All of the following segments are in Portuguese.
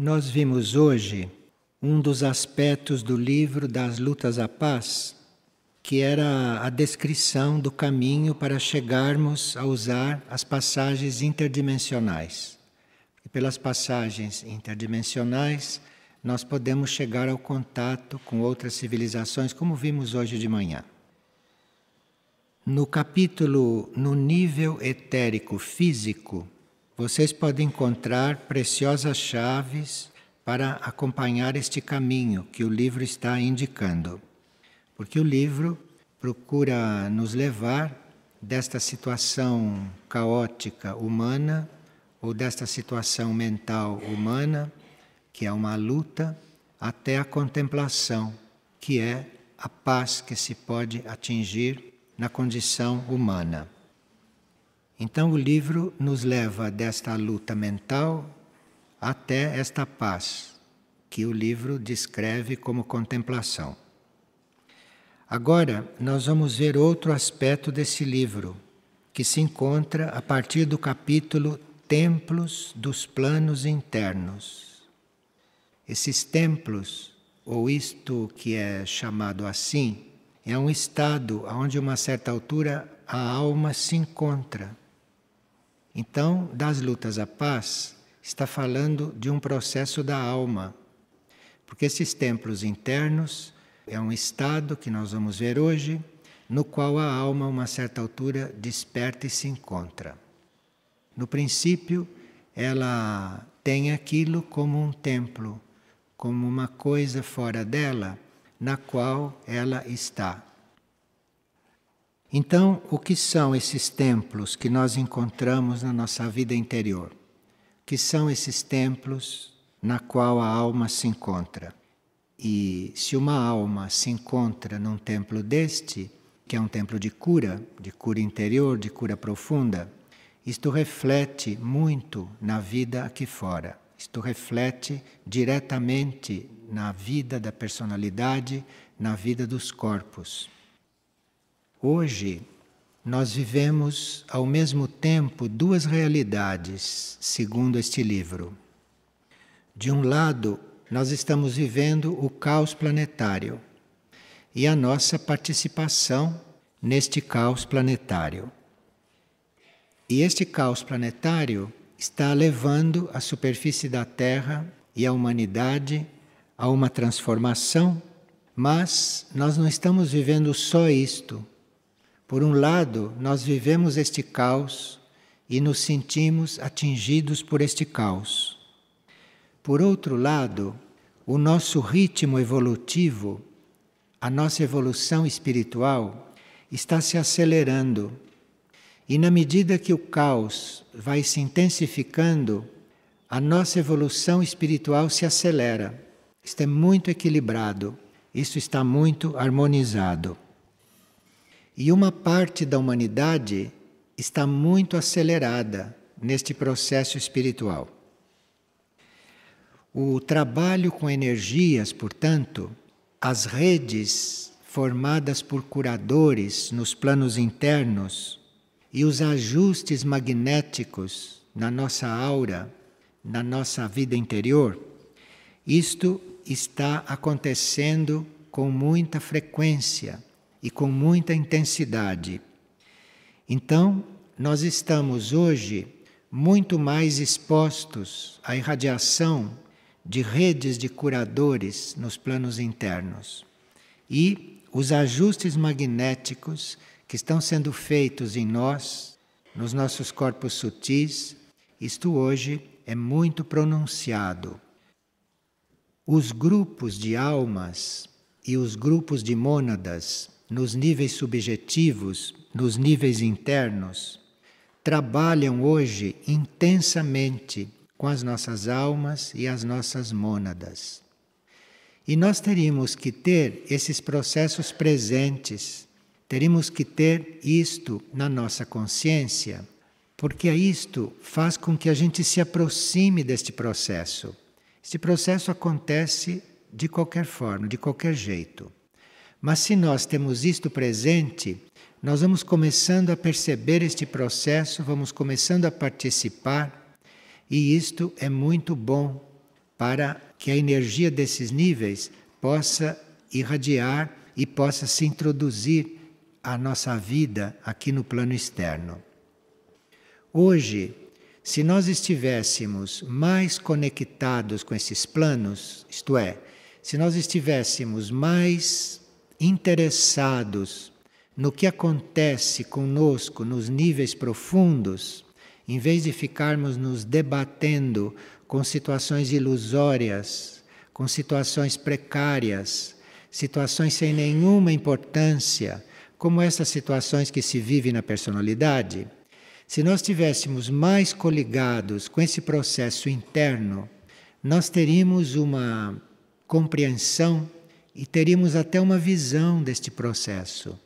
Nós vimos hoje um dos aspectos do livro das Lutas à Paz, que era a descrição do caminho para chegarmos a usar as passagens interdimensionais. E pelas passagens interdimensionais, nós podemos chegar ao contato com outras civilizações, como vimos hoje de manhã. No capítulo No Nível Etérico Físico, vocês podem encontrar preciosas chaves para acompanhar este caminho que o livro está indicando. Porque o livro procura nos levar desta situação caótica humana ou desta situação mental humana, que é uma luta, até a contemplação, que é a paz que se pode atingir na condição humana. Então o livro nos leva desta luta mental até esta paz que o livro descreve como contemplação. Agora nós vamos ver outro aspecto desse livro, que se encontra a partir do capítulo Templos dos Planos Internos. Esses templos, ou isto que é chamado assim, é um estado onde, a uma certa altura, a alma se encontra então, das lutas à paz, está falando de um processo da alma. Porque esses templos internos é um estado que nós vamos ver hoje, no qual a alma, a uma certa altura, desperta e se encontra. No princípio, ela tem aquilo como um templo, como uma coisa fora dela, na qual ela está. Então, o que são esses templos que nós encontramos na nossa vida interior? Que são esses templos na qual a alma se encontra? E se uma alma se encontra num templo deste, que é um templo de cura, de cura interior, de cura profunda, isto reflete muito na vida aqui fora. Isto reflete diretamente na vida da personalidade, na vida dos corpos. Hoje, nós vivemos ao mesmo tempo duas realidades, segundo este livro. De um lado, nós estamos vivendo o caos planetário e a nossa participação neste caos planetário. E este caos planetário está levando a superfície da Terra e a humanidade a uma transformação, mas nós não estamos vivendo só isto por um lado, nós vivemos este caos e nos sentimos atingidos por este caos. Por outro lado, o nosso ritmo evolutivo, a nossa evolução espiritual, está se acelerando. E na medida que o caos vai se intensificando, a nossa evolução espiritual se acelera. Isto é muito equilibrado, isso está muito harmonizado. E uma parte da humanidade está muito acelerada neste processo espiritual. O trabalho com energias, portanto, as redes formadas por curadores nos planos internos e os ajustes magnéticos na nossa aura, na nossa vida interior, isto está acontecendo com muita frequência e com muita intensidade. Então, nós estamos hoje muito mais expostos à irradiação de redes de curadores nos planos internos. E os ajustes magnéticos que estão sendo feitos em nós, nos nossos corpos sutis, isto hoje é muito pronunciado. Os grupos de almas e os grupos de mônadas nos níveis subjetivos, nos níveis internos, trabalham hoje intensamente com as nossas almas e as nossas mônadas. E nós teríamos que ter esses processos presentes, teríamos que ter isto na nossa consciência, porque isto faz com que a gente se aproxime deste processo. Este processo acontece de qualquer forma, de qualquer jeito. Mas se nós temos isto presente, nós vamos começando a perceber este processo, vamos começando a participar, e isto é muito bom para que a energia desses níveis possa irradiar e possa se introduzir à nossa vida aqui no plano externo. Hoje, se nós estivéssemos mais conectados com esses planos, isto é, se nós estivéssemos mais interessados no que acontece conosco nos níveis profundos, em vez de ficarmos nos debatendo com situações ilusórias, com situações precárias, situações sem nenhuma importância, como essas situações que se vivem na personalidade, se nós tivéssemos mais coligados com esse processo interno, nós teríamos uma compreensão e teríamos até uma visão deste processo.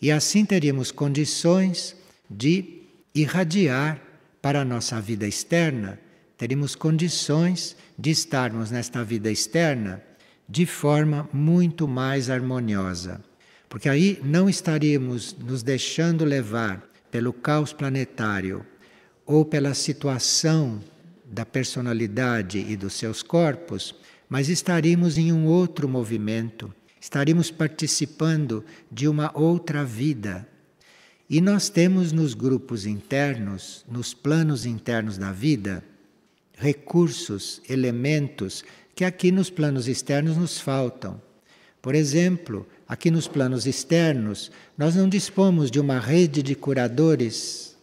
E assim teríamos condições de irradiar para a nossa vida externa, teríamos condições de estarmos nesta vida externa de forma muito mais harmoniosa. Porque aí não estaríamos nos deixando levar pelo caos planetário ou pela situação da personalidade e dos seus corpos, mas estaríamos em um outro movimento, estaríamos participando de uma outra vida. E nós temos nos grupos internos, nos planos internos da vida, recursos, elementos que aqui nos planos externos nos faltam. Por exemplo, aqui nos planos externos, nós não dispomos de uma rede de curadores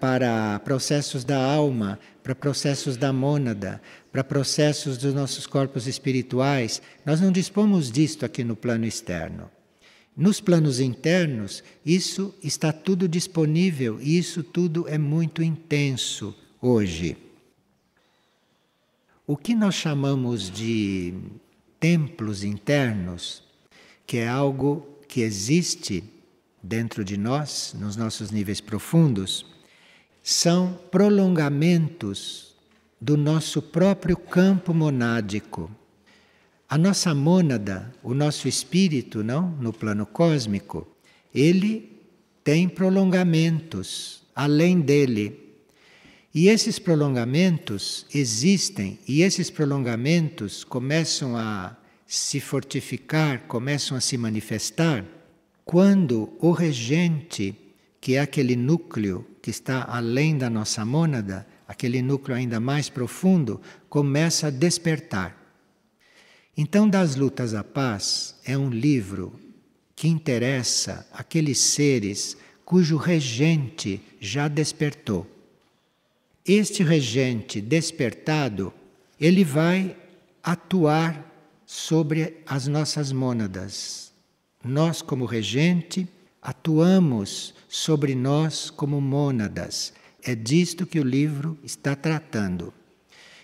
para processos da alma, para processos da mônada, para processos dos nossos corpos espirituais. Nós não dispomos disto aqui no plano externo. Nos planos internos, isso está tudo disponível e isso tudo é muito intenso hoje. O que nós chamamos de templos internos, que é algo que existe dentro de nós, nos nossos níveis profundos, são prolongamentos do nosso próprio campo monádico. A nossa mônada, o nosso espírito, não, no plano cósmico, ele tem prolongamentos além dele. E esses prolongamentos existem e esses prolongamentos começam a se fortificar, começam a se manifestar quando o regente que é aquele núcleo que está além da nossa mônada, aquele núcleo ainda mais profundo, começa a despertar. Então, Das Lutas à Paz é um livro que interessa aqueles seres cujo regente já despertou. Este regente despertado, ele vai atuar sobre as nossas mônadas. Nós, como regente, atuamos sobre nós como mônadas. É disto que o livro está tratando.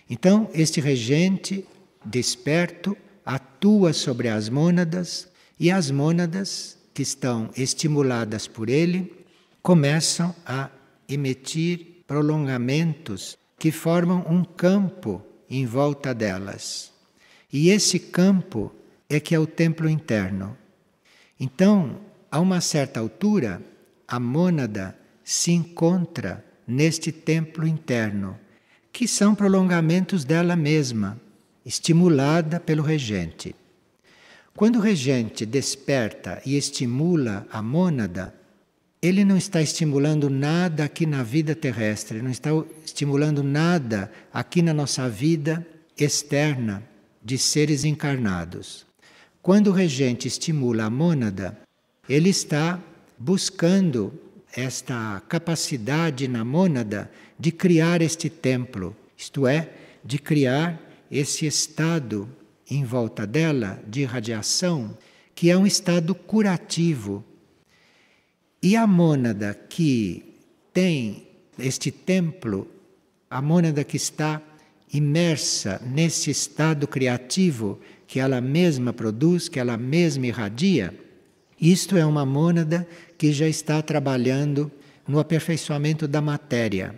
Então, este regente desperto atua sobre as mônadas e as mônadas que estão estimuladas por ele começam a emitir prolongamentos que formam um campo em volta delas. E esse campo é que é o templo interno. Então, a uma certa altura, a mônada se encontra neste templo interno, que são prolongamentos dela mesma, estimulada pelo regente. Quando o regente desperta e estimula a mônada, ele não está estimulando nada aqui na vida terrestre, não está estimulando nada aqui na nossa vida externa de seres encarnados. Quando o regente estimula a mônada, ele está buscando esta capacidade na mônada de criar este templo, isto é, de criar esse estado em volta dela de radiação, que é um estado curativo. E a mônada que tem este templo, a mônada que está imersa nesse estado criativo que ela mesma produz, que ela mesma irradia, isto é uma mônada que já está trabalhando no aperfeiçoamento da matéria.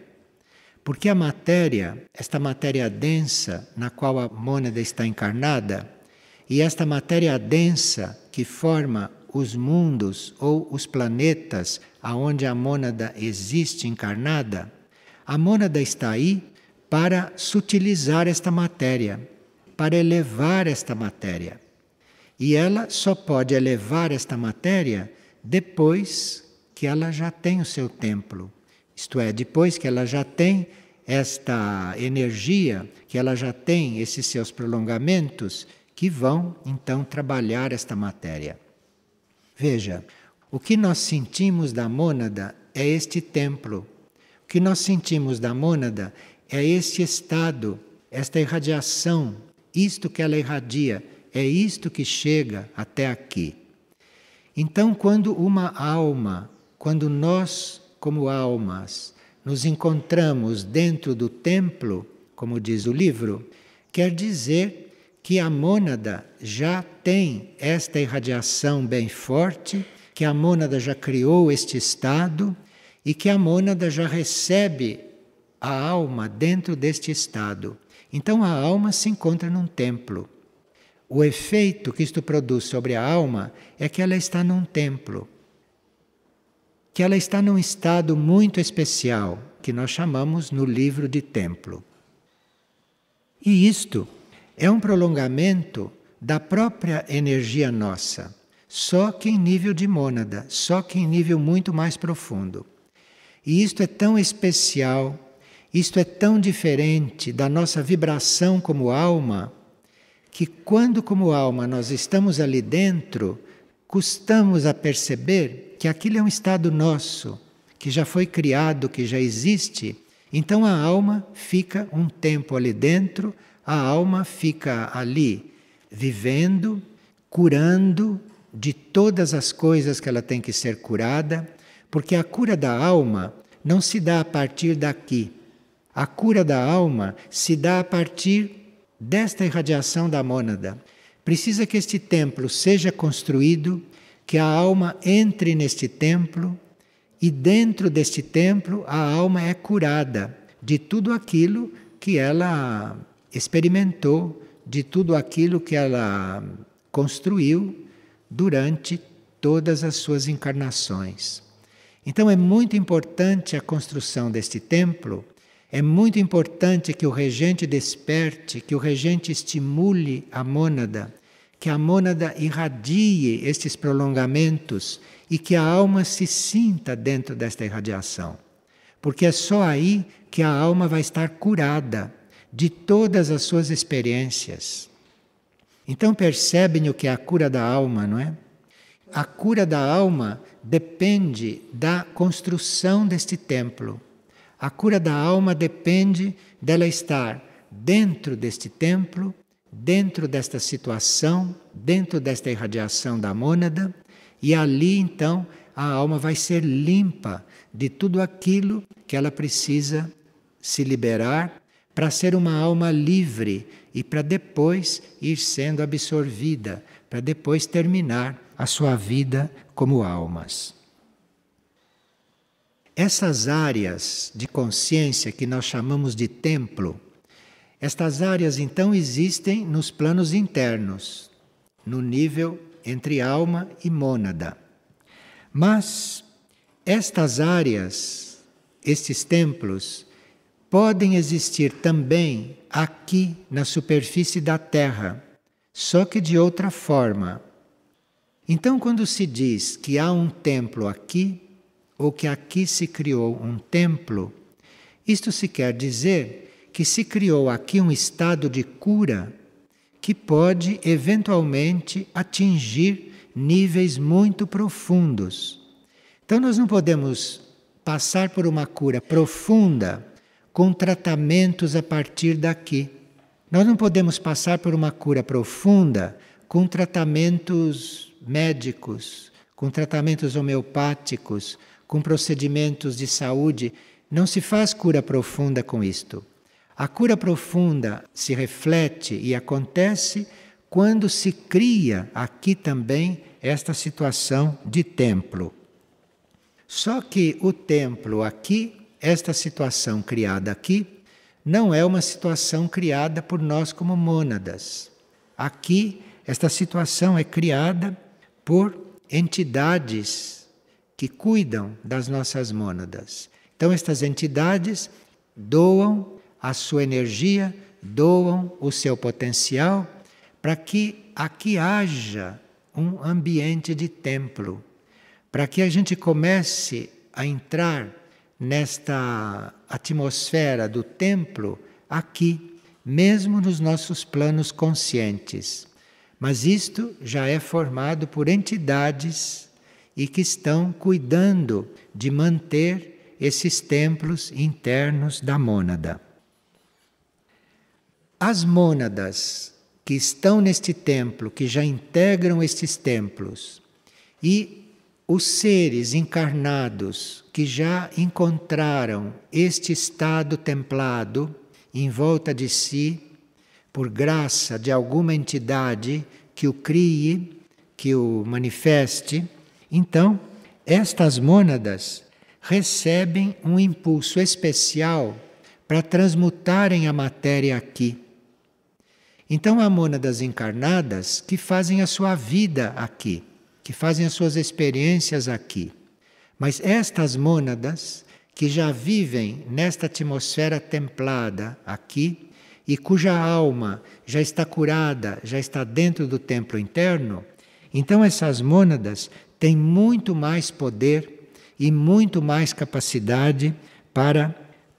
Porque a matéria, esta matéria densa na qual a mônada está encarnada, e esta matéria densa que forma os mundos ou os planetas aonde a mônada existe encarnada, a mônada está aí para sutilizar esta matéria, para elevar esta matéria. E ela só pode elevar esta matéria depois que ela já tem o seu templo. Isto é, depois que ela já tem esta energia, que ela já tem esses seus prolongamentos, que vão então trabalhar esta matéria. Veja, o que nós sentimos da mônada é este templo. O que nós sentimos da mônada é este estado, esta irradiação, isto que ela irradia, é isto que chega até aqui. Então, quando uma alma, quando nós, como almas, nos encontramos dentro do templo, como diz o livro, quer dizer que a mônada já tem esta irradiação bem forte, que a mônada já criou este estado e que a mônada já recebe a alma dentro deste estado. Então a alma se encontra num templo. O efeito que isto produz sobre a alma é que ela está num templo, que ela está num estado muito especial, que nós chamamos no livro de templo. E isto é um prolongamento da própria energia nossa, só que em nível de mônada, só que em nível muito mais profundo. E isto é tão especial, isto é tão diferente da nossa vibração como alma que quando, como alma, nós estamos ali dentro, custamos a perceber que aquilo é um estado nosso, que já foi criado, que já existe. Então a alma fica um tempo ali dentro, a alma fica ali vivendo, curando de todas as coisas que ela tem que ser curada, porque a cura da alma não se dá a partir daqui. A cura da alma se dá a partir desta irradiação da mônada. Precisa que este templo seja construído, que a alma entre neste templo e dentro deste templo a alma é curada de tudo aquilo que ela experimentou, de tudo aquilo que ela construiu durante todas as suas encarnações. Então é muito importante a construção deste templo é muito importante que o regente desperte, que o regente estimule a mônada, que a mônada irradie estes prolongamentos e que a alma se sinta dentro desta irradiação. Porque é só aí que a alma vai estar curada de todas as suas experiências. Então percebem o que é a cura da alma, não é? A cura da alma depende da construção deste templo. A cura da alma depende dela estar dentro deste templo, dentro desta situação, dentro desta irradiação da mônada, e ali então a alma vai ser limpa de tudo aquilo que ela precisa se liberar para ser uma alma livre e para depois ir sendo absorvida, para depois terminar a sua vida como almas. Essas áreas de consciência que nós chamamos de templo, estas áreas então existem nos planos internos, no nível entre alma e mônada. Mas estas áreas, estes templos, podem existir também aqui na superfície da Terra, só que de outra forma. Então, quando se diz que há um templo aqui, ou que aqui se criou um templo, isto se quer dizer que se criou aqui um estado de cura que pode eventualmente atingir níveis muito profundos. Então, nós não podemos passar por uma cura profunda com tratamentos a partir daqui. Nós não podemos passar por uma cura profunda com tratamentos médicos, com tratamentos homeopáticos, com procedimentos de saúde, não se faz cura profunda com isto. A cura profunda se reflete e acontece quando se cria aqui também esta situação de templo. Só que o templo aqui, esta situação criada aqui, não é uma situação criada por nós como mônadas. Aqui, esta situação é criada por entidades que cuidam das nossas mônadas. Então, estas entidades doam a sua energia, doam o seu potencial para que aqui haja um ambiente de templo, para que a gente comece a entrar nesta atmosfera do templo aqui, mesmo nos nossos planos conscientes. Mas isto já é formado por entidades e que estão cuidando de manter esses templos internos da mônada. As mônadas que estão neste templo, que já integram estes templos, e os seres encarnados que já encontraram este estado templado em volta de si, por graça de alguma entidade que o crie, que o manifeste, então, estas mônadas recebem um impulso especial para transmutarem a matéria aqui. Então, há mônadas encarnadas que fazem a sua vida aqui, que fazem as suas experiências aqui. Mas estas mônadas que já vivem nesta atmosfera templada aqui e cuja alma já está curada, já está dentro do templo interno, então essas mônadas tem muito mais poder e muito mais capacidade para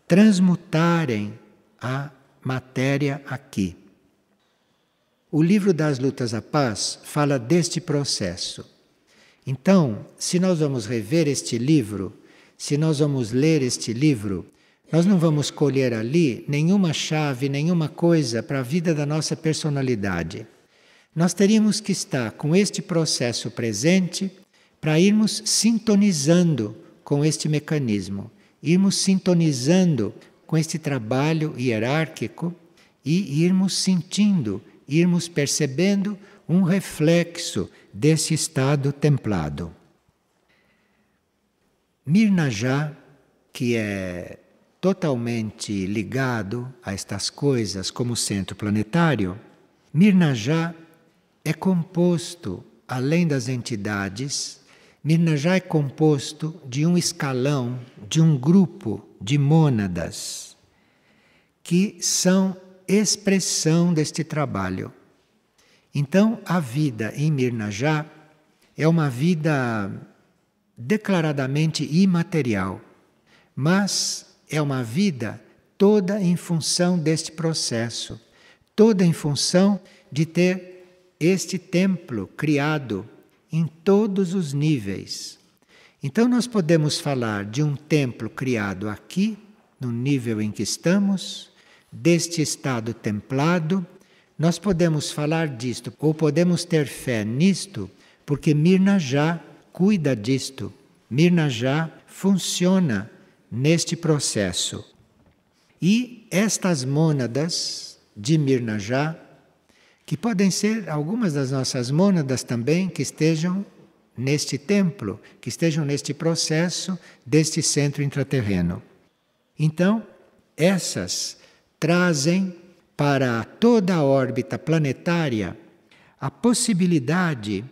transmutarem a matéria aqui. O livro das Lutas à Paz fala deste processo. Então, se nós vamos rever este livro, se nós vamos ler este livro, nós não vamos colher ali nenhuma chave, nenhuma coisa para a vida da nossa personalidade. Nós teríamos que estar com este processo presente para irmos sintonizando com este mecanismo, irmos sintonizando com este trabalho hierárquico e irmos sentindo, irmos percebendo um reflexo desse estado templado. Mirnajá, que é totalmente ligado a estas coisas como centro planetário, Mirnajá é composto, além das entidades Nirnajá é composto de um escalão, de um grupo de mônadas, que são expressão deste trabalho. Então, a vida em Mirnajá é uma vida declaradamente imaterial, mas é uma vida toda em função deste processo, toda em função de ter este templo criado em todos os níveis. Então, nós podemos falar de um templo criado aqui, no nível em que estamos, deste estado templado. Nós podemos falar disto, ou podemos ter fé nisto, porque Mirna já cuida disto. Mirna já funciona neste processo. E estas mônadas de Mirnajá que podem ser algumas das nossas mônadas também que estejam neste templo, que estejam neste processo deste centro intraterreno. Então, essas trazem para toda a órbita planetária a possibilidade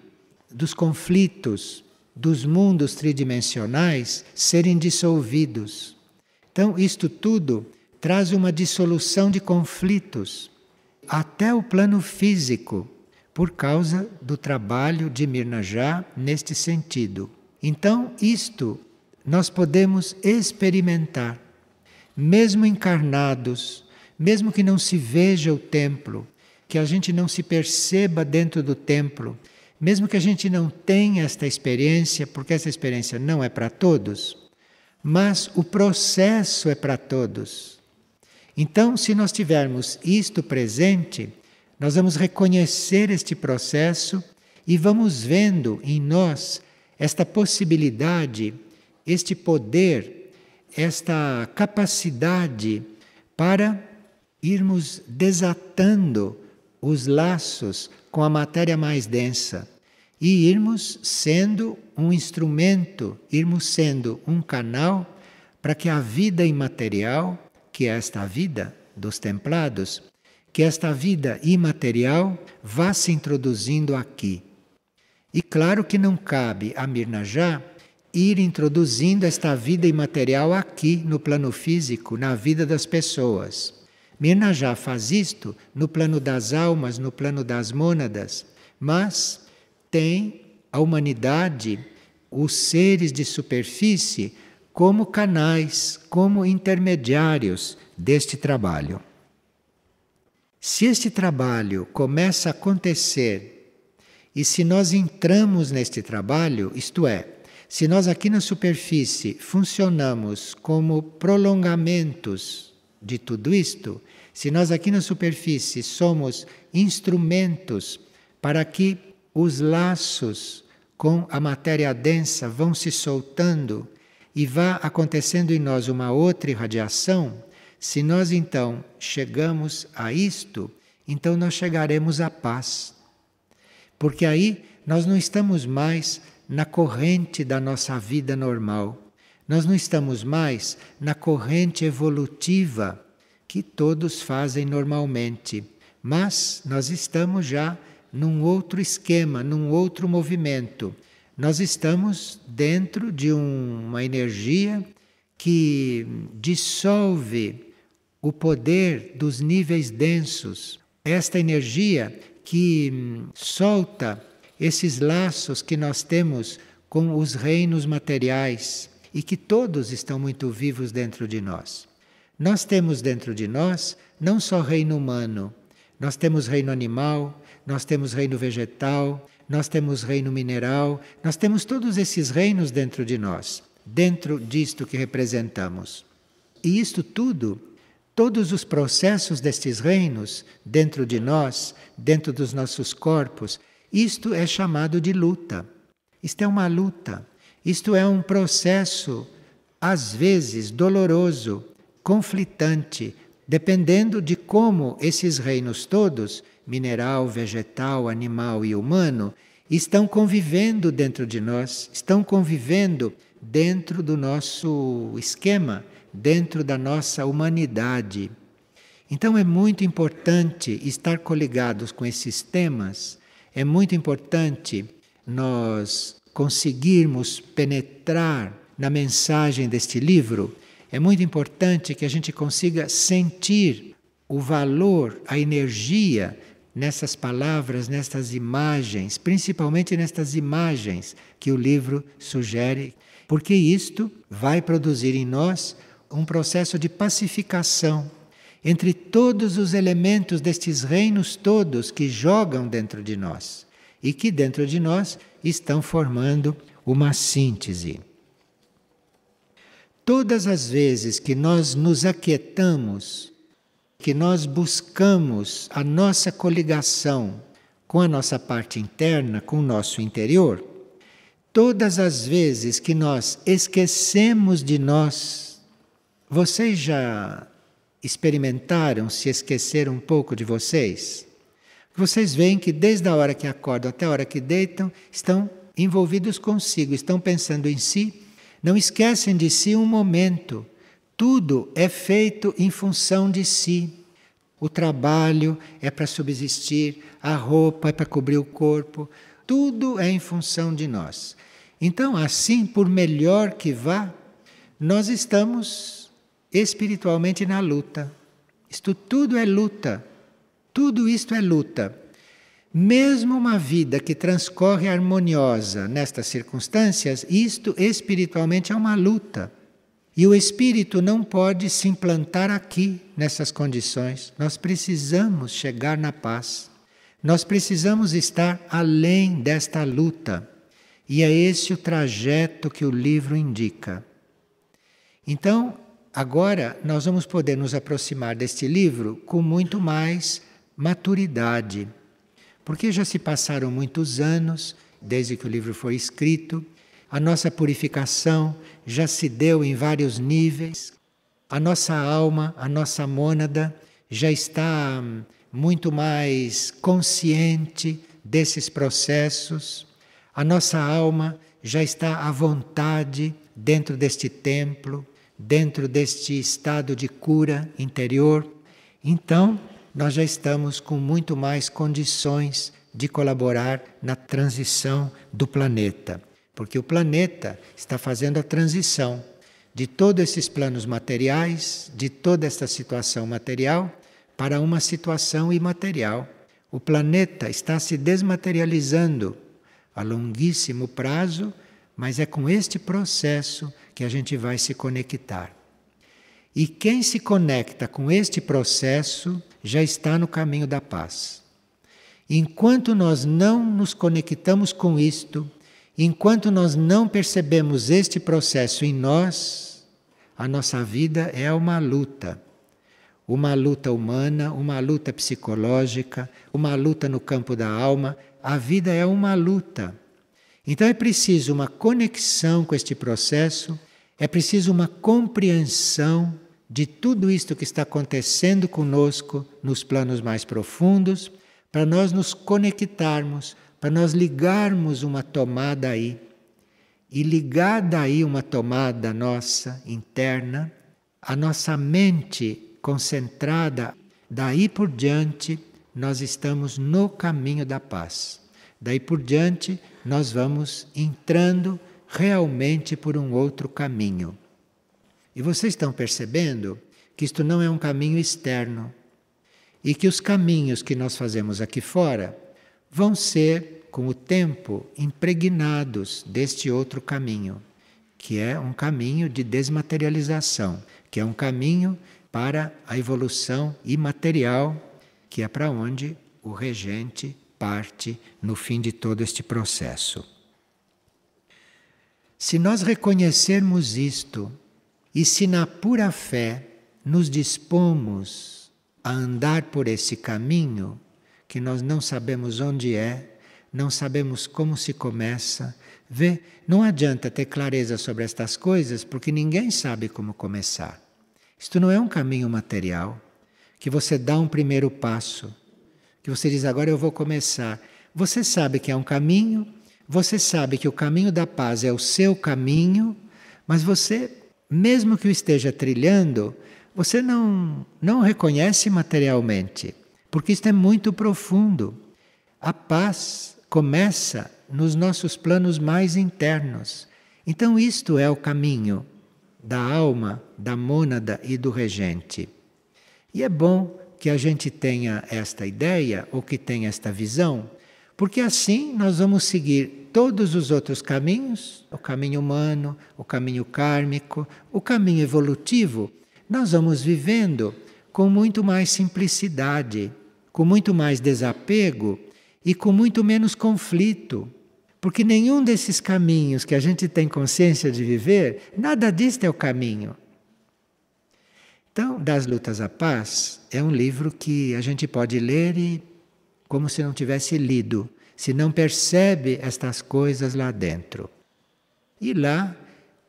dos conflitos dos mundos tridimensionais serem dissolvidos. Então, isto tudo traz uma dissolução de conflitos até o plano físico, por causa do trabalho de Mirna Já neste sentido. Então, isto nós podemos experimentar, mesmo encarnados, mesmo que não se veja o templo, que a gente não se perceba dentro do templo, mesmo que a gente não tenha esta experiência, porque essa experiência não é para todos, mas o processo é para todos. Então, se nós tivermos isto presente, nós vamos reconhecer este processo e vamos vendo em nós esta possibilidade, este poder, esta capacidade para irmos desatando os laços com a matéria mais densa e irmos sendo um instrumento, irmos sendo um canal para que a vida imaterial que é esta vida dos templados, que esta vida imaterial vá se introduzindo aqui. E claro que não cabe a Mirna já ir introduzindo esta vida imaterial aqui no plano físico, na vida das pessoas. Mirna já faz isto no plano das almas, no plano das mônadas, mas tem a humanidade, os seres de superfície, como canais, como intermediários deste trabalho. Se este trabalho começa a acontecer e se nós entramos neste trabalho, isto é, se nós aqui na superfície funcionamos como prolongamentos de tudo isto, se nós aqui na superfície somos instrumentos para que os laços com a matéria densa vão se soltando e vá acontecendo em nós uma outra irradiação, se nós então chegamos a isto, então nós chegaremos à paz. Porque aí nós não estamos mais na corrente da nossa vida normal. Nós não estamos mais na corrente evolutiva que todos fazem normalmente, mas nós estamos já num outro esquema, num outro movimento, nós estamos dentro de um, uma energia que dissolve o poder dos níveis densos. Esta energia que hum, solta esses laços que nós temos com os reinos materiais e que todos estão muito vivos dentro de nós. Nós temos dentro de nós não só reino humano, nós temos reino animal, nós temos reino vegetal, nós temos reino mineral, nós temos todos esses reinos dentro de nós, dentro disto que representamos. E isto tudo, todos os processos destes reinos dentro de nós, dentro dos nossos corpos, isto é chamado de luta. Isto é uma luta. Isto é um processo, às vezes, doloroso, conflitante, dependendo de como esses reinos todos, mineral, vegetal, animal e humano, estão convivendo dentro de nós, estão convivendo dentro do nosso esquema, dentro da nossa humanidade. Então é muito importante estar coligados com esses temas, é muito importante nós conseguirmos penetrar na mensagem deste livro é muito importante que a gente consiga sentir o valor, a energia nessas palavras, nessas imagens, principalmente nestas imagens que o livro sugere, porque isto vai produzir em nós um processo de pacificação entre todos os elementos destes reinos todos que jogam dentro de nós e que dentro de nós estão formando uma síntese. Todas as vezes que nós nos aquietamos, que nós buscamos a nossa coligação com a nossa parte interna, com o nosso interior, todas as vezes que nós esquecemos de nós, vocês já experimentaram se esquecer um pouco de vocês? Vocês veem que desde a hora que acordam até a hora que deitam, estão envolvidos consigo, estão pensando em si não esquecem de si um momento. Tudo é feito em função de si. O trabalho é para subsistir, a roupa é para cobrir o corpo, tudo é em função de nós. Então, assim, por melhor que vá, nós estamos espiritualmente na luta. Isto tudo é luta. Tudo isto é luta. Mesmo uma vida que transcorre harmoniosa nestas circunstâncias, isto espiritualmente é uma luta. E o espírito não pode se implantar aqui, nessas condições. Nós precisamos chegar na paz. Nós precisamos estar além desta luta. E é esse o trajeto que o livro indica. Então, agora nós vamos poder nos aproximar deste livro com muito mais maturidade porque já se passaram muitos anos desde que o livro foi escrito, a nossa purificação já se deu em vários níveis, a nossa alma, a nossa mônada já está hum, muito mais consciente desses processos, a nossa alma já está à vontade dentro deste templo, dentro deste estado de cura interior. Então, nós já estamos com muito mais condições de colaborar na transição do planeta, porque o planeta está fazendo a transição de todos esses planos materiais, de toda esta situação material, para uma situação imaterial. O planeta está se desmaterializando a longuíssimo prazo, mas é com este processo que a gente vai se conectar. E quem se conecta com este processo já está no caminho da paz. Enquanto nós não nos conectamos com isto, enquanto nós não percebemos este processo em nós, a nossa vida é uma luta. Uma luta humana, uma luta psicológica, uma luta no campo da alma. A vida é uma luta. Então é preciso uma conexão com este processo, é preciso uma compreensão de tudo isto que está acontecendo conosco nos planos mais profundos, para nós nos conectarmos, para nós ligarmos uma tomada aí. E ligada aí uma tomada nossa interna, a nossa mente concentrada, daí por diante nós estamos no caminho da paz. Daí por diante nós vamos entrando realmente por um outro caminho. E vocês estão percebendo que isto não é um caminho externo e que os caminhos que nós fazemos aqui fora vão ser, com o tempo, impregnados deste outro caminho, que é um caminho de desmaterialização, que é um caminho para a evolução imaterial, que é para onde o regente parte no fim de todo este processo. Se nós reconhecermos isto, e se na pura fé nos dispomos a andar por esse caminho, que nós não sabemos onde é, não sabemos como se começa, vê, não adianta ter clareza sobre estas coisas porque ninguém sabe como começar. Isto não é um caminho material que você dá um primeiro passo, que você diz agora eu vou começar. Você sabe que é um caminho, você sabe que o caminho da paz é o seu caminho, mas você mesmo que o esteja trilhando, você não, não reconhece materialmente, porque isto é muito profundo. A paz começa nos nossos planos mais internos. Então, isto é o caminho da alma, da mônada e do regente. E é bom que a gente tenha esta ideia ou que tenha esta visão, porque assim nós vamos seguir todos os outros caminhos, o caminho humano, o caminho kármico, o caminho evolutivo, nós vamos vivendo com muito mais simplicidade, com muito mais desapego e com muito menos conflito. Porque nenhum desses caminhos que a gente tem consciência de viver, nada disto é o caminho. Então, Das Lutas à Paz é um livro que a gente pode ler e como se não tivesse lido, se não percebe estas coisas lá dentro. E lá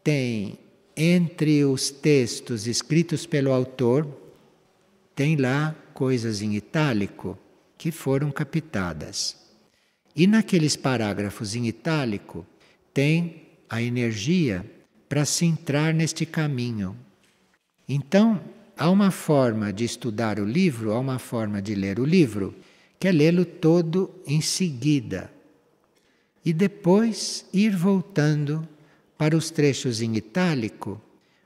tem, entre os textos escritos pelo autor, tem lá coisas em itálico que foram captadas. E naqueles parágrafos em itálico tem a energia para se entrar neste caminho. Então, há uma forma de estudar o livro, há uma forma de ler o livro quer lê-lo todo em seguida e depois ir voltando para os trechos em itálico,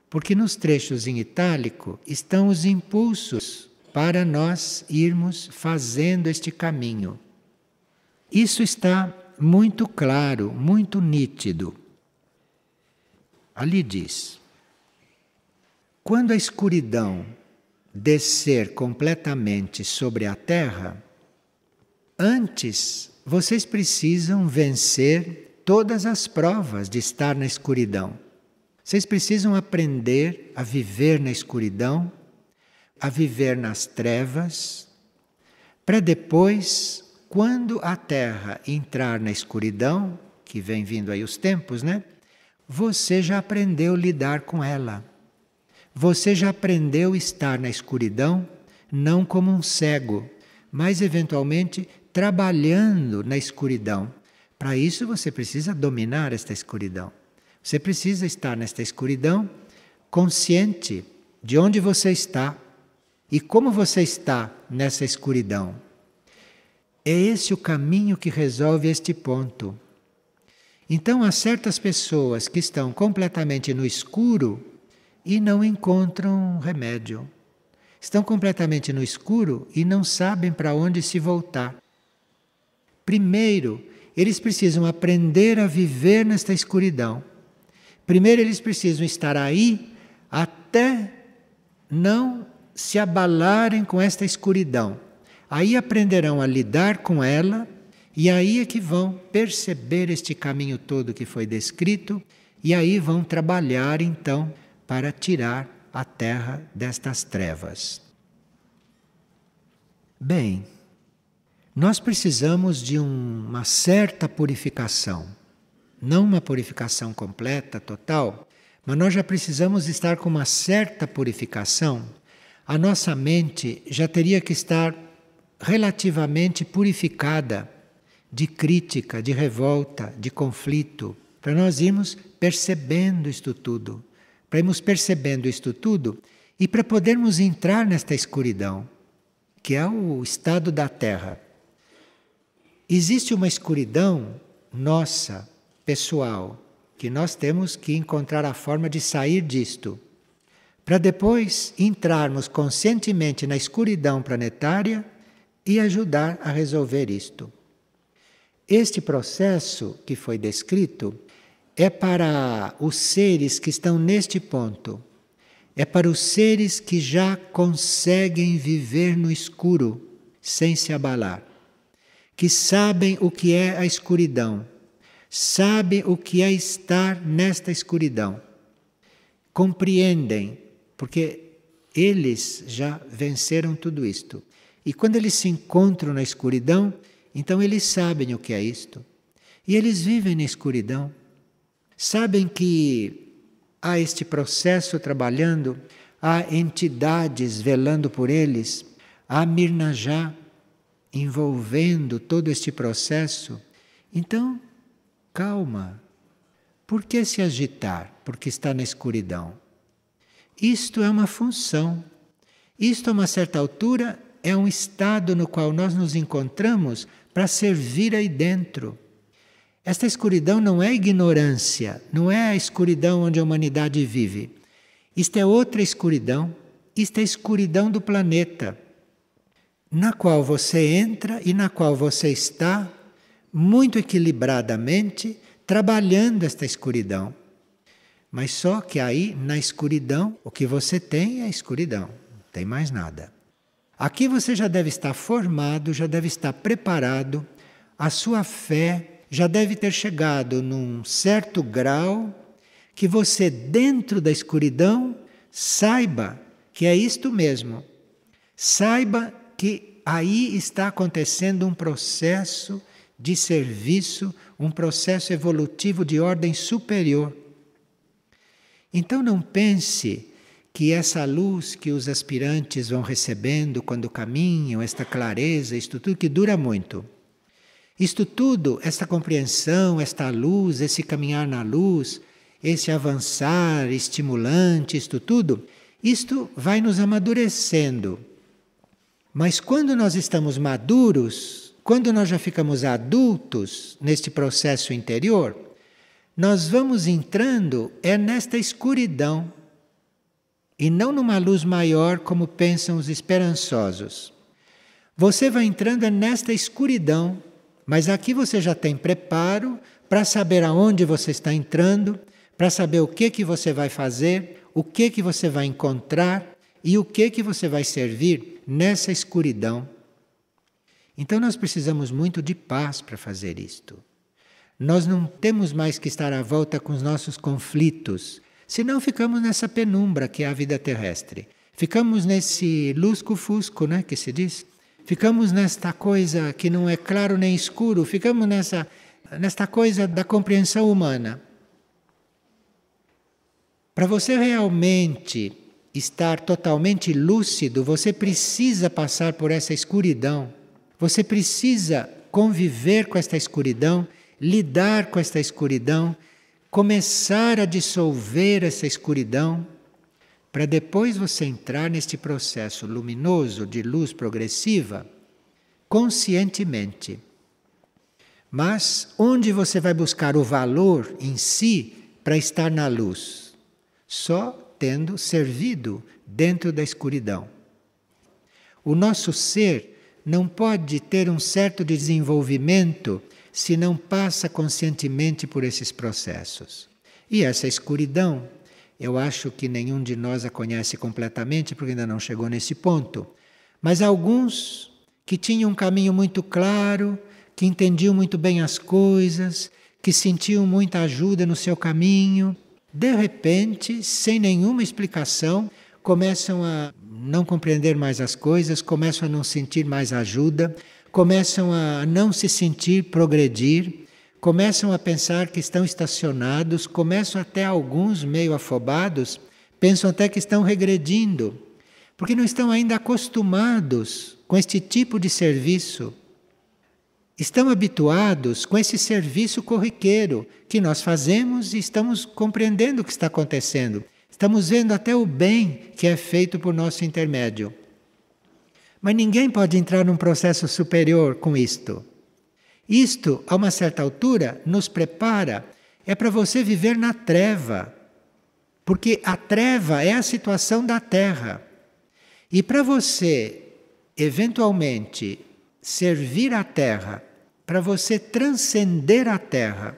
porque nos trechos em itálico estão os impulsos para nós irmos fazendo este caminho. Isso está muito claro, muito nítido. Ali diz: quando a escuridão descer completamente sobre a terra, Antes, vocês precisam vencer todas as provas de estar na escuridão. Vocês precisam aprender a viver na escuridão, a viver nas trevas, para depois, quando a Terra entrar na escuridão, que vem vindo aí os tempos, né? Você já aprendeu a lidar com ela. Você já aprendeu a estar na escuridão, não como um cego, mas eventualmente trabalhando na escuridão. Para isso você precisa dominar esta escuridão. Você precisa estar nesta escuridão consciente de onde você está e como você está nessa escuridão. É esse o caminho que resolve este ponto. Então, há certas pessoas que estão completamente no escuro e não encontram remédio. Estão completamente no escuro e não sabem para onde se voltar. Primeiro, eles precisam aprender a viver nesta escuridão. Primeiro, eles precisam estar aí até não se abalarem com esta escuridão. Aí aprenderão a lidar com ela e aí é que vão perceber este caminho todo que foi descrito e aí vão trabalhar então para tirar a terra destas trevas. Bem, nós precisamos de uma certa purificação, não uma purificação completa, total, mas nós já precisamos estar com uma certa purificação. A nossa mente já teria que estar relativamente purificada de crítica, de revolta, de conflito, para nós irmos percebendo isto tudo, para irmos percebendo isto tudo e para podermos entrar nesta escuridão, que é o estado da Terra existe uma escuridão nossa, pessoal, que nós temos que encontrar a forma de sair disto. Para depois entrarmos conscientemente na escuridão planetária e ajudar a resolver isto. Este processo que foi descrito é para os seres que estão neste ponto. É para os seres que já conseguem viver no escuro, sem se abalar que sabem o que é a escuridão, sabem o que é estar nesta escuridão, compreendem, porque eles já venceram tudo isto. E quando eles se encontram na escuridão, então eles sabem o que é isto. E eles vivem na escuridão. Sabem que há este processo trabalhando, há entidades velando por eles, há Mirnajá, envolvendo todo este processo. Então, calma. Por que se agitar? Porque está na escuridão. Isto é uma função. Isto, a uma certa altura, é um estado no qual nós nos encontramos para servir aí dentro. Esta escuridão não é ignorância, não é a escuridão onde a humanidade vive. Isto é outra escuridão, isto é a escuridão do planeta na qual você entra e na qual você está muito equilibradamente trabalhando esta escuridão. Mas só que aí, na escuridão, o que você tem é a escuridão, não tem mais nada. Aqui você já deve estar formado, já deve estar preparado, a sua fé já deve ter chegado num certo grau que você, dentro da escuridão, saiba que é isto mesmo. Saiba que aí está acontecendo um processo de serviço, um processo evolutivo de ordem superior. Então não pense que essa luz que os aspirantes vão recebendo quando caminham, esta clareza, isto tudo que dura muito. Isto tudo, esta compreensão, esta luz, esse caminhar na luz, esse avançar estimulante, isto tudo, isto vai nos amadurecendo. Mas quando nós estamos maduros, quando nós já ficamos adultos neste processo interior, nós vamos entrando é nesta escuridão e não numa luz maior como pensam os esperançosos. Você vai entrando é nesta escuridão, mas aqui você já tem preparo para saber aonde você está entrando, para saber o que que você vai fazer, o que que você vai encontrar e o que que você vai servir nessa escuridão. Então nós precisamos muito de paz para fazer isto. Nós não temos mais que estar à volta com os nossos conflitos, senão ficamos nessa penumbra que é a vida terrestre. Ficamos nesse lusco-fusco, né, que se diz? Ficamos nesta coisa que não é claro nem escuro, ficamos nessa, nesta coisa da compreensão humana. Para você realmente estar totalmente lúcido, você precisa passar por essa escuridão. Você precisa conviver com esta escuridão, lidar com esta escuridão, começar a dissolver essa escuridão, para depois você entrar neste processo luminoso de luz progressiva conscientemente. Mas onde você vai buscar o valor em si para estar na luz? Só tendo servido dentro da escuridão. O nosso ser não pode ter um certo desenvolvimento se não passa conscientemente por esses processos. E essa escuridão, eu acho que nenhum de nós a conhece completamente, porque ainda não chegou nesse ponto. Mas alguns que tinham um caminho muito claro, que entendiam muito bem as coisas, que sentiam muita ajuda no seu caminho, de repente, sem nenhuma explicação, começam a não compreender mais as coisas, começam a não sentir mais ajuda, começam a não se sentir progredir, começam a pensar que estão estacionados, começam até alguns meio afobados, pensam até que estão regredindo, porque não estão ainda acostumados com este tipo de serviço estão habituados com esse serviço corriqueiro que nós fazemos e estamos compreendendo o que está acontecendo. Estamos vendo até o bem que é feito por nosso intermédio. Mas ninguém pode entrar num processo superior com isto. Isto, a uma certa altura, nos prepara é para você viver na treva. Porque a treva é a situação da terra. E para você, eventualmente, servir a terra, para você transcender a terra.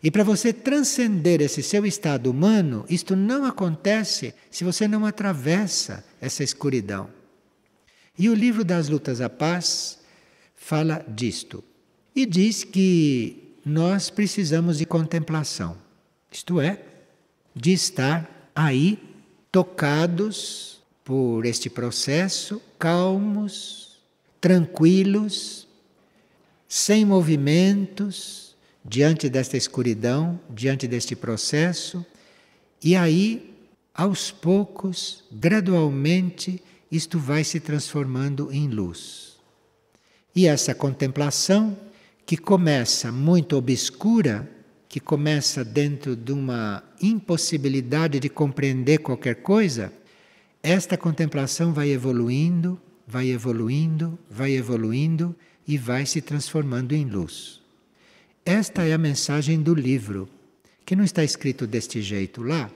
E para você transcender esse seu estado humano, isto não acontece se você não atravessa essa escuridão. E o livro das Lutas à Paz fala disto. E diz que nós precisamos de contemplação, isto é, de estar aí tocados por este processo, calmos, tranquilos, sem movimentos, diante desta escuridão, diante deste processo, e aí, aos poucos, gradualmente, isto vai se transformando em luz. E essa contemplação, que começa muito obscura, que começa dentro de uma impossibilidade de compreender qualquer coisa, esta contemplação vai evoluindo, vai evoluindo, vai evoluindo e vai se transformando em luz. Esta é a mensagem do livro, que não está escrito deste jeito lá,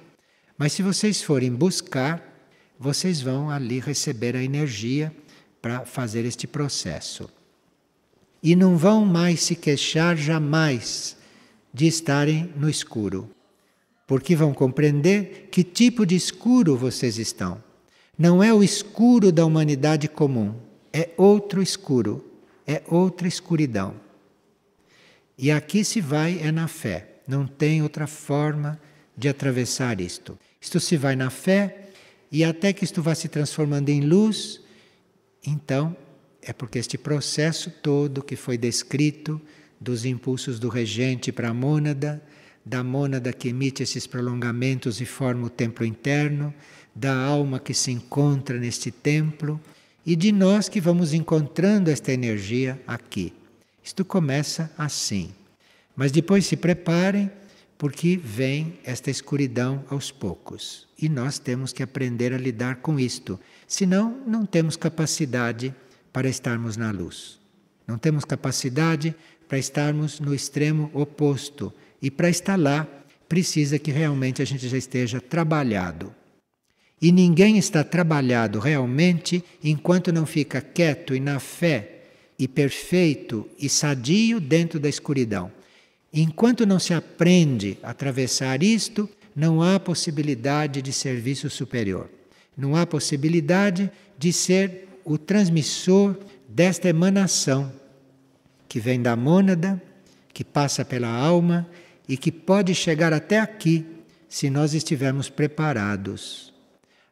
mas se vocês forem buscar, vocês vão ali receber a energia para fazer este processo. E não vão mais se queixar jamais de estarem no escuro, porque vão compreender que tipo de escuro vocês estão. Não é o escuro da humanidade comum, é outro escuro, é outra escuridão. E aqui se vai é na fé, não tem outra forma de atravessar isto. Isto se vai na fé, e até que isto vá se transformando em luz, então é porque este processo todo que foi descrito, dos impulsos do regente para a mônada, da mônada que emite esses prolongamentos e forma o templo interno, da alma que se encontra neste templo e de nós que vamos encontrando esta energia aqui. Isto começa assim. Mas depois se preparem, porque vem esta escuridão aos poucos. E nós temos que aprender a lidar com isto, senão não temos capacidade para estarmos na luz. Não temos capacidade para estarmos no extremo oposto. E para estar lá, precisa que realmente a gente já esteja trabalhado. E ninguém está trabalhado realmente enquanto não fica quieto e na fé, e perfeito e sadio dentro da escuridão. Enquanto não se aprende a atravessar isto, não há possibilidade de serviço superior. Não há possibilidade de ser o transmissor desta emanação que vem da mônada, que passa pela alma e que pode chegar até aqui se nós estivermos preparados.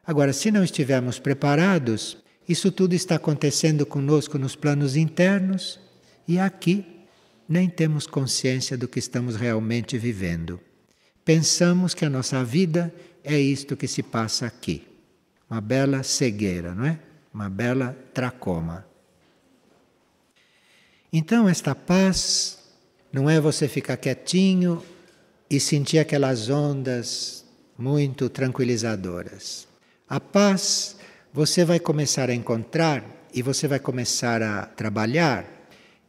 Agora, se não estivermos preparados, isso tudo está acontecendo conosco nos planos internos e aqui nem temos consciência do que estamos realmente vivendo. Pensamos que a nossa vida é isto que se passa aqui. Uma bela cegueira, não é? Uma bela tracoma. Então, esta paz não é você ficar quietinho e sentir aquelas ondas muito tranquilizadoras. A paz você vai começar a encontrar e você vai começar a trabalhar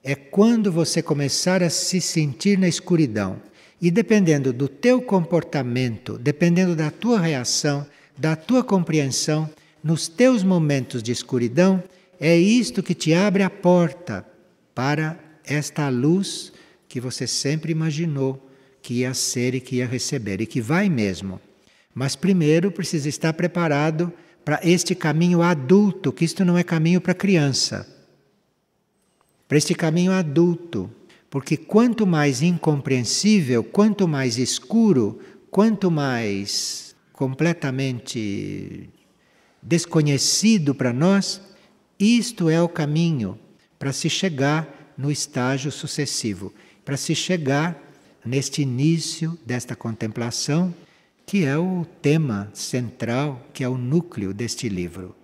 é quando você começar a se sentir na escuridão. E dependendo do teu comportamento, dependendo da tua reação, da tua compreensão, nos teus momentos de escuridão, é isto que te abre a porta para esta luz que você sempre imaginou que ia ser e que ia receber e que vai mesmo. Mas primeiro precisa estar preparado para este caminho adulto, que isto não é caminho para criança. Para este caminho adulto. Porque quanto mais incompreensível, quanto mais escuro, quanto mais completamente desconhecido para nós, isto é o caminho para se chegar no estágio sucessivo, para se chegar neste início desta contemplação que é o tema central, que é o núcleo deste livro.